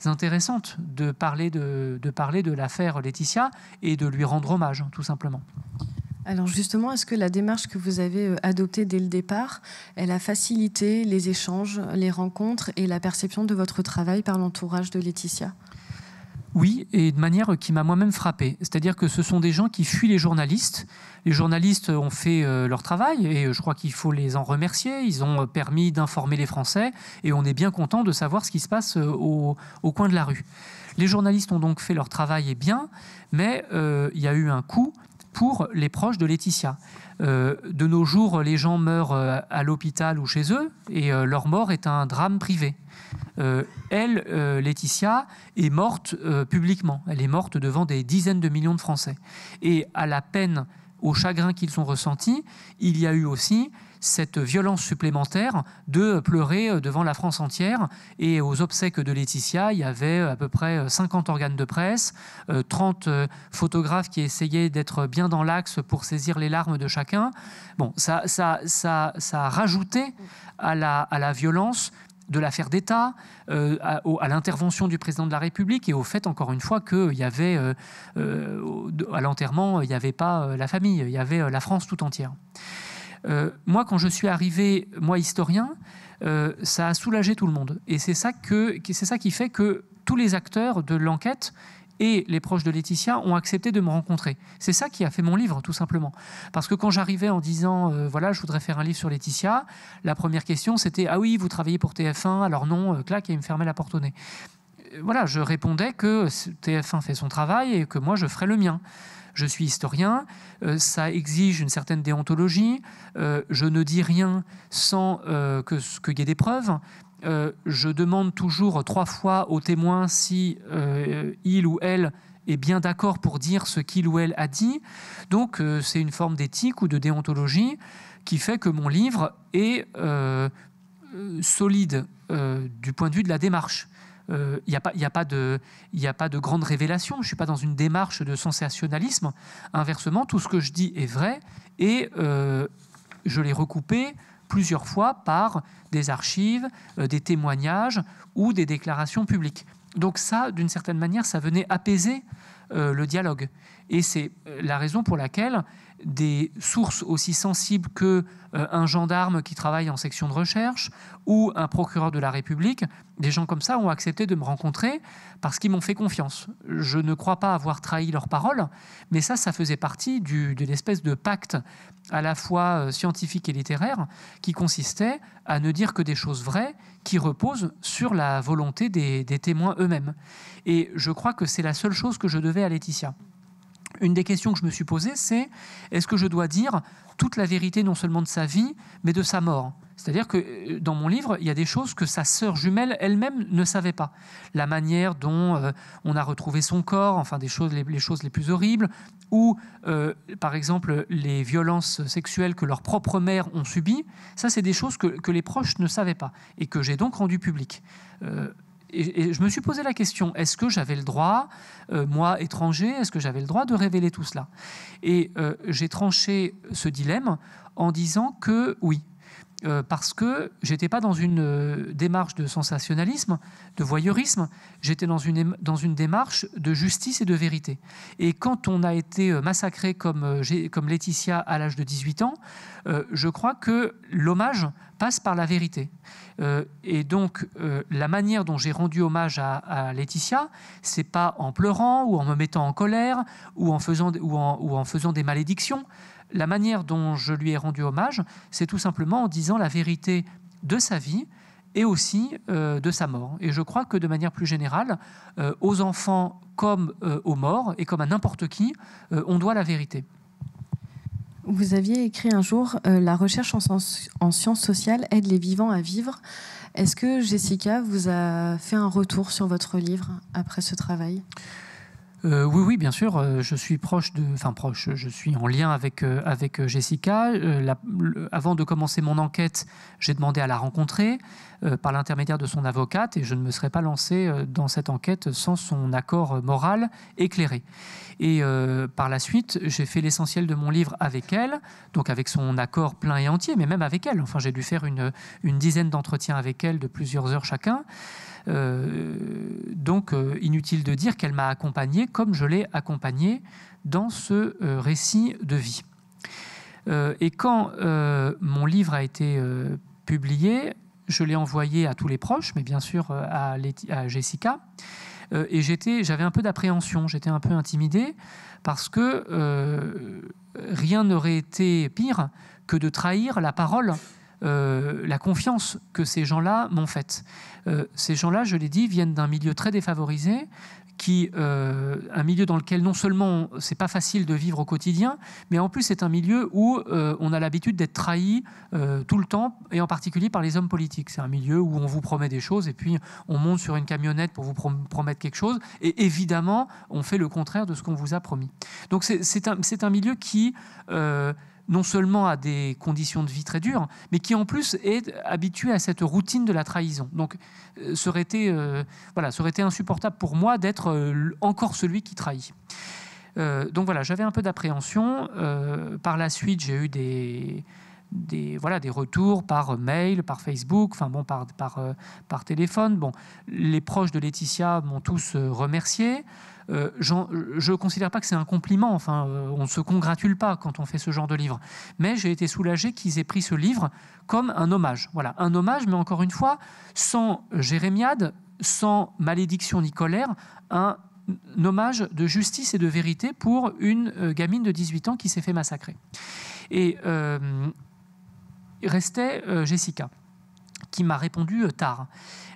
intéressante de parler de, de, parler de l'affaire Laetitia et de lui rendre hommage, tout simplement. Alors justement, est-ce que la démarche que vous avez euh, adoptée dès le départ, elle a facilité les échanges, les rencontres et la perception de votre travail par l'entourage de Laetitia oui, et de manière qui m'a moi-même frappé. C'est-à-dire que ce sont des gens qui fuient les journalistes. Les journalistes ont fait euh, leur travail et je crois qu'il faut les en remercier. Ils ont euh, permis d'informer les Français et on est bien content de savoir ce qui se passe au, coin de la rue. Les journalistes ont donc fait leur travail et bien, mais il y a eu un coup pour les proches de Laetitia. Euh, de nos jours, les gens meurent euh, à l'hôpital ou chez eux, et euh, leur mort est un drame privé. elle, Laetitia, est morte publiquement. Elle est morte devant des dizaines de millions de Français. Et à la peine, au chagrin qu'ils ont ressenti, il y a eu aussi cette violence supplémentaire de pleurer euh, devant la France entière. Et aux obsèques de Laetitia, il y avait euh, à peu près 50 euh, organes de presse, 30 photographes qui essayaient d'être bien dans l'axe pour saisir les larmes de chacun. Bon, ça, ça, ça, ça a rajouté à la, à la violence de l'affaire d'État, à, l'intervention du président de la République et au fait, encore une fois, qu'il y avait, à l'enterrement, il n'y avait pas la famille, il y avait la France tout entière. Euh, moi, quand je suis arrivé, moi, historien, euh, ça a soulagé tout le monde. Et c'est ça, qui fait que tous les acteurs de l'enquête et les proches de Laetitia ont accepté de me rencontrer. C'est ça qui a fait mon livre, tout simplement. Parce que quand j'arrivais en disant, euh, voilà, je voudrais faire un livre sur Laetitia, la première question, c'était, ah oui, vous travaillez pour TF1, alors non, clac, et il me fermait la porte au nez. Voilà, je répondais que TF1 fait son travail et que moi, je ferai le mien je suis historien, euh, ça exige une certaine déontologie, euh, je ne dis rien sans euh, qu'il y ait des preuves, je demande toujours trois fois au témoin si il ou elle est bien d'accord pour dire ce qu'il ou elle a dit, donc c'est une forme d'éthique ou de déontologie qui fait que mon livre est solide du point de vue de la démarche il euh, n'y a, pas, y a, pas de, a pas de grande révélation, je ne suis pas dans une démarche de sensationnalisme. Inversement, tout ce que je dis est vrai et euh, je l'ai recoupé plusieurs fois par des archives, euh, des témoignages ou des déclarations publiques. Donc ça, d'une certaine manière, ça venait apaiser le dialogue. Et c'est la raison pour laquelle des sources aussi sensibles que euh, un gendarme qui travaille en section de recherche ou un procureur de la République, des gens comme ça ont accepté de me rencontrer parce qu'ils m'ont fait confiance. Je ne crois pas avoir trahi leurs paroles, mais ça, ça faisait partie de l'espèce de pacte à la fois euh, scientifique et littéraire qui consistait à ne dire que des choses vraies qui reposent sur la volonté des témoins eux-mêmes. Et je crois que c'est la seule chose que je devais à Laetitia une des questions que je me suis posée, c'est est-ce que je dois dire toute la vérité non seulement de sa vie, mais de sa mort c'est-à-dire que euh, dans mon livre, il y a des choses que sa sœur jumelle elle-même ne savait pas. La manière dont euh, on a retrouvé son corps, enfin des choses, les, choses les plus horribles, ou euh, par exemple les violences sexuelles que leurs propres mères ont subies, ça c'est des choses que, que, les proches ne savaient pas et que j'ai donc rendu publiques et, je me suis posé la question, est-ce que j'avais le droit, euh, moi étranger, est-ce que j'avais le droit de révéler tout cela Et euh, j'ai tranché ce dilemme en disant que oui, euh, parce que j'étais pas dans une euh, démarche de sensationnalisme, de voyeurisme, j'étais dans une, démarche de justice et de vérité. Et quand on a été euh, massacré comme, comme Laetitia à l'âge de 18 ans, je crois que l'hommage passe par la vérité. et donc la manière dont j'ai rendu hommage à, à Laetitia, c'est pas en pleurant ou en me mettant en colère ou ou en faisant des malédictions la manière dont je lui ai rendu hommage, c'est tout simplement en disant la vérité de sa vie et aussi euh, de sa mort. Et je crois que de manière plus générale, euh, aux enfants comme euh, aux morts et comme à n'importe qui, on doit la vérité. Vous aviez écrit un jour La recherche en, sciences sociales aide les vivants à vivre. Est-ce que Jessica vous a fait un retour sur votre livre après ce travail euh, oui, oui, bien sûr. Euh, je suis proche de, enfin proche. Je suis en lien avec euh, avec Jessica. avant de commencer mon enquête, j'ai demandé à la rencontrer par l'intermédiaire de son avocate et je ne me serais pas lancé dans cette enquête sans son accord moral éclairé. Et par la suite, j'ai fait l'essentiel de mon livre avec elle, donc avec son accord plein et entier, mais même avec elle. Enfin, j'ai dû faire une une dizaine d'entretiens avec elle de plusieurs heures chacun. Euh, donc, euh, inutile de dire qu'elle m'a accompagné comme je l'ai accompagné dans ce euh, récit de vie. et quand mon livre a été publié, je l'ai envoyé à tous les proches, mais bien sûr à, Jessica. et j'étais, j'avais un peu d'appréhension, j'étais un peu intimidé parce que rien n'aurait été pire que de trahir la parole euh, la confiance que ces gens-là m'ont faite. Euh, ces gens-là, je l'ai dit, viennent d'un milieu très défavorisé, qui, euh, un milieu dans lequel non seulement c'est pas facile de vivre au quotidien, mais en plus c'est un milieu où on a l'habitude d'être trahi tout le temps, et en particulier par les hommes politiques. C'est un milieu où on vous promet des choses, et puis on monte sur une camionnette pour vous promettre quelque chose, et évidemment on fait le contraire de ce qu'on vous a promis. Donc c'est un, un, milieu qui non seulement à des conditions de vie très dures, mais qui en plus est habitué à cette routine de la trahison. Donc, euh, serait ça euh, aurait été, voilà, insupportable pour moi d'être euh, encore celui qui trahit. donc voilà, j'avais un peu d'appréhension. par la suite, j'ai eu des, des, voilà, des retours par euh, mail, par Facebook, enfin bon, par, par, euh, par téléphone. Bon, les proches de Laetitia m'ont tous euh, remercié. je ne considère pas que c'est un compliment, enfin, on ne se congratule pas quand on fait ce genre de livre. Mais j'ai été soulagé qu'ils aient pris ce livre comme un hommage. Voilà, un hommage, mais encore une fois, sans jérémiade, sans malédiction ni colère, un, hommage de justice et de vérité pour une gamine de 18 ans qui s'est fait massacrer. Et restait euh, Jessica qui m'a répondu euh, tard.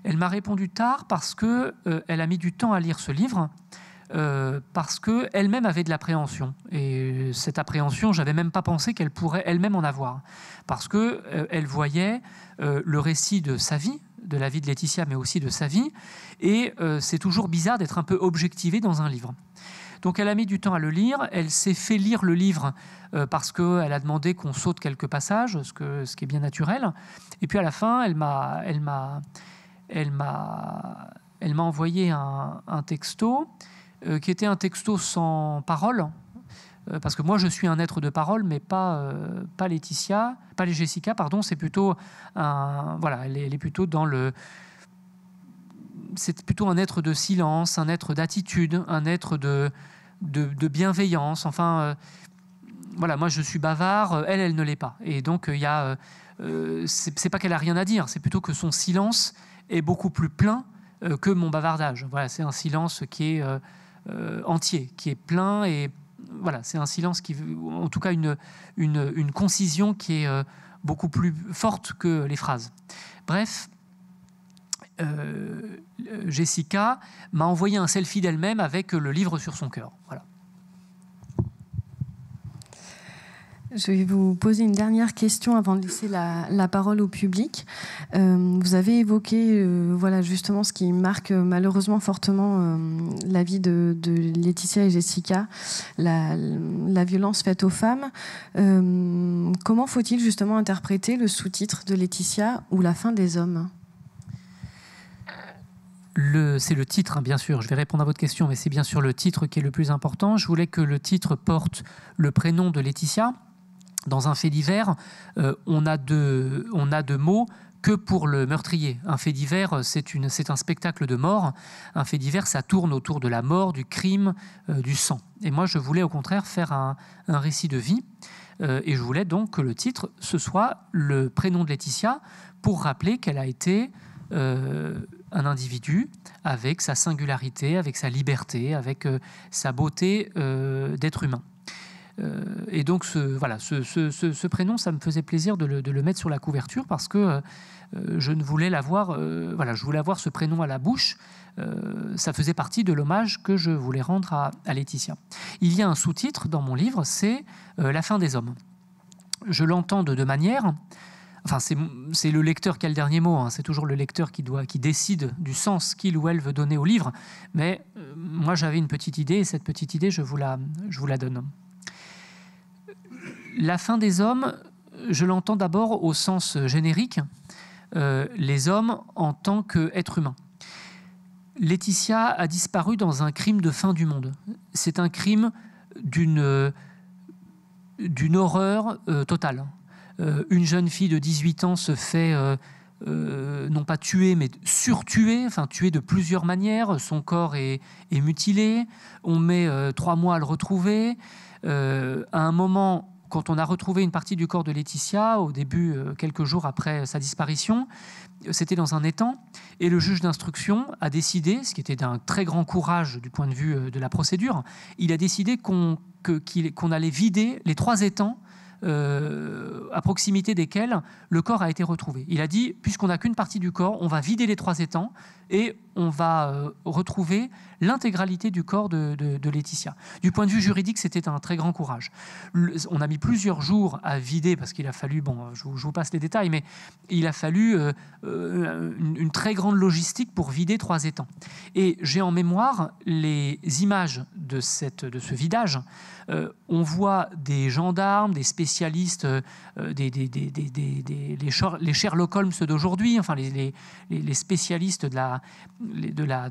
Elle m'a répondu tard parce que euh, elle a mis du temps à lire ce livre. parce que elle-même avait de l'appréhension et cette appréhension, j'avais même pas pensé qu'elle pourrait elle-même en avoir, parce que elle voyait le récit de sa vie, de la vie de Laetitia, mais aussi de sa vie, et c'est toujours bizarre d'être un peu objectivé dans un livre. Donc elle a mis du temps à le lire, elle s'est fait lire le livre euh, parce parce qu'elle a demandé qu'on saute quelques passages, ce, qui est bien naturel. Et puis à la fin, elle m'a, envoyé un, texto euh, qui était un texto sans parole, euh, parce que moi je suis un être de parole, mais pas, pas Laetitia, pas les Jessica, pardon, c'est plutôt un, voilà, elle est plutôt dans le c'est plutôt un être de silence, un être d'attitude, un être de, bienveillance. Enfin, euh, voilà, moi je suis bavard, euh, elle, elle ne l'est pas. Et donc, euh, il y a. c'est pas qu'elle a rien à dire, c'est plutôt que son silence est beaucoup plus plein que mon bavardage. Voilà, c'est un silence qui est entier, qui est plein et. Voilà, c'est un silence qui, en tout cas, une concision qui est beaucoup plus forte que les phrases. Bref, euh, euh, Jessica m'a envoyé un selfie d'elle-même avec euh, le livre sur son cœur. Je vais vous poser une dernière question avant de laisser la, parole au public. vous avez évoqué voilà, justement ce qui marque malheureusement fortement la vie de, Laetitia et Jessica, la, la violence faite aux femmes. comment faut-il justement interpréter le sous-titre de Laetitia ou la fin des hommes c'est le titre, hein, bien sûr. Je vais répondre à votre question, mais c'est bien sûr le titre qui est le plus important. Je voulais que le titre porte le prénom de Laetitia. Dans un fait divers, euh, on, a deux, on a mots que pour le meurtrier. Un fait divers, euh, c'est un spectacle de mort. Un fait divers, ça tourne autour de la mort, du crime, euh, du sang. Et moi, je voulais au contraire faire un, récit de vie. et je voulais donc que le titre, ce soit le prénom de Laetitia, pour rappeler qu'elle a été un individu avec sa singularité, avec sa liberté, avec euh, sa beauté euh, d'être humain. Euh, et donc, ce, voilà, ce, prénom, ça me faisait plaisir de le, mettre sur la couverture parce que je ne voulais l'avoir, voilà, je voulais avoir ce prénom à la bouche. ça faisait partie de l'hommage que je voulais rendre à, à, Laetitia. Il y a un sous-titre dans mon livre, c'est La fin des hommes. Je l'entends de deux manières. Enfin, c'est le lecteur qui a le dernier mot, hein. c'est toujours le lecteur qui, doit, qui décide du sens qu'il ou elle veut donner au livre. Mais euh, moi, j'avais une petite idée, et cette petite idée, je vous la, je vous la donne. La fin des hommes, je l'entends d'abord au sens générique, euh, les hommes en tant qu'êtres humains. Laetitia a disparu dans un crime de fin du monde. C'est un crime d'une euh, d'une horreur totale. Euh, une jeune fille de 18 ans se fait euh, euh, non pas tuer, mais surtuer. enfin tuer de plusieurs manières. Son corps est, mutilé. On met trois mois à le retrouver. à un moment, quand on a retrouvé une partie du corps de Laetitia, au début, quelques jours après sa disparition, c'était dans un étang, et le juge d'instruction a décidé, ce qui était d'un très grand courage du point de vue de la procédure, il a décidé qu'on allait vider les trois étangs euh, à proximité desquels le corps a été retrouvé. Il a dit, puisqu'on n'a qu'une partie du corps, on va vider les trois étangs et on va euh, retrouver l'intégralité du corps de, Laetitia. Du point de vue juridique, c'était un très grand courage. on a mis plusieurs jours à vider, parce qu'il a fallu, bon, je, vous passe les détails, mais il a fallu euh, euh, une, très grande logistique pour vider trois étangs. Et j'ai en mémoire les images de, cette, de ce vidage. on voit des gendarmes, des spécialistes, des, les, Sherlock Holmes d'aujourd'hui, enfin les, les, les spécialistes de la de la,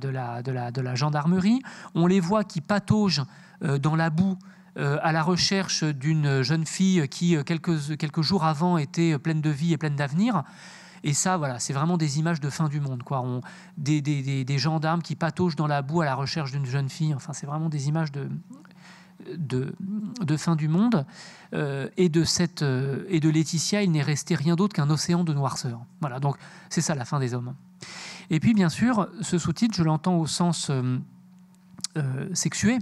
de, gendarmerie. On les voit qui pataugent euh, dans la boue euh, à la recherche d'une jeune fille qui, euh, quelques, jours avant, était pleine de vie et pleine d'avenir. Et ça, voilà, c'est vraiment des images de fin du monde. Quoi. des, gendarmes qui pataugent dans la boue à la recherche d'une jeune fille. Enfin, c'est vraiment des images de, fin du monde. et, de et de Laetitia, il n'est resté rien d'autre qu'un océan de noirceur. Voilà, donc c'est ça la fin des hommes. Et puis, bien sûr, ce sous-titre, je l'entends au sens euh, euh, sexué,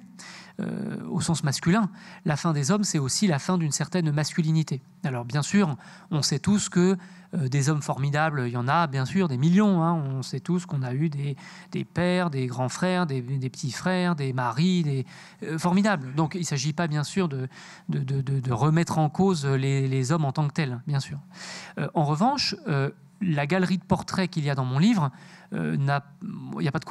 euh, au sens masculin. La fin des hommes, c'est aussi la fin d'une certaine masculinité. Alors bien sûr, on sait tous que des hommes formidables, il y en a bien sûr des millions. Hein. On sait tous qu'on a eu des, pères, des grands frères, des, petits frères, des maris, des formidables. Donc il ne s'agit pas bien sûr de, de, remettre en cause les, les, hommes en tant que tels, bien sûr. en revanche, la galerie de portraits qu'il y a dans mon livre, il euh, n'y a, a, pas de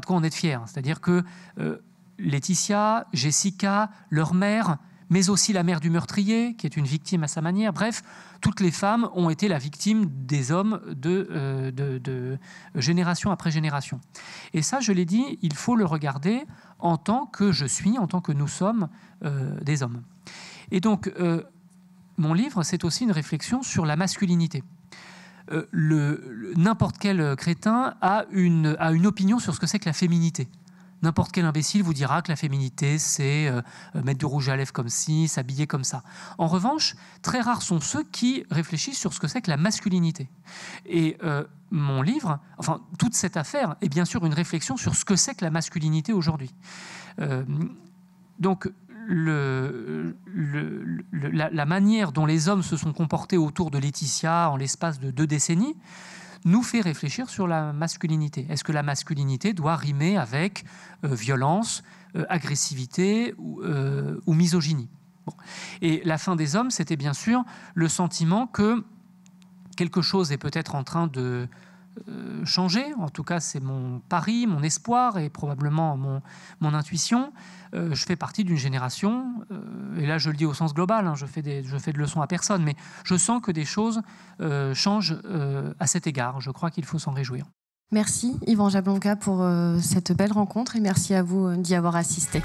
quoi en être fier. C'est-à-dire que euh, Laetitia, Jessica, leur mère, mais aussi la mère du meurtrier, qui est une victime à sa manière, bref, toutes les femmes ont été la victime des hommes de euh, génération après génération. Et ça, je l'ai dit, il faut le regarder en tant que je suis, en tant que nous sommes des hommes. Et donc, mon livre, c'est aussi une réflexion sur la masculinité. Euh, le, n'importe quel euh, crétin a une, opinion sur ce que c'est que la féminité. N'importe quel imbécile vous dira que la féminité, c'est euh, mettre du rouge à lèvres comme ci, s'habiller comme ça. En revanche, très rares sont ceux qui réfléchissent sur ce que c'est que la masculinité. Et mon livre, enfin toute cette affaire, est bien sûr une réflexion sur ce que c'est que la masculinité aujourd'hui. donc la, manière dont les hommes se sont comportés autour de Laetitia en l'espace de deux décennies nous fait réfléchir sur la masculinité. Est-ce que la masculinité doit rimer avec euh, violence, euh, agressivité ou, euh, misogynie Et la fin des hommes, c'était bien sûr le sentiment que quelque chose est peut-être en train de, euh, changer. En tout cas, c'est mon pari, mon espoir et probablement mon, mon intuition. Euh, je fais partie d'une génération, euh, et là je le dis au sens global, hein, je, fais des, je fais de leçons à personne, mais je sens que des choses changent à cet égard. Je crois qu'il faut s'en réjouir. Merci Yvan Jablonka pour cette belle rencontre et merci à vous d'y avoir assisté.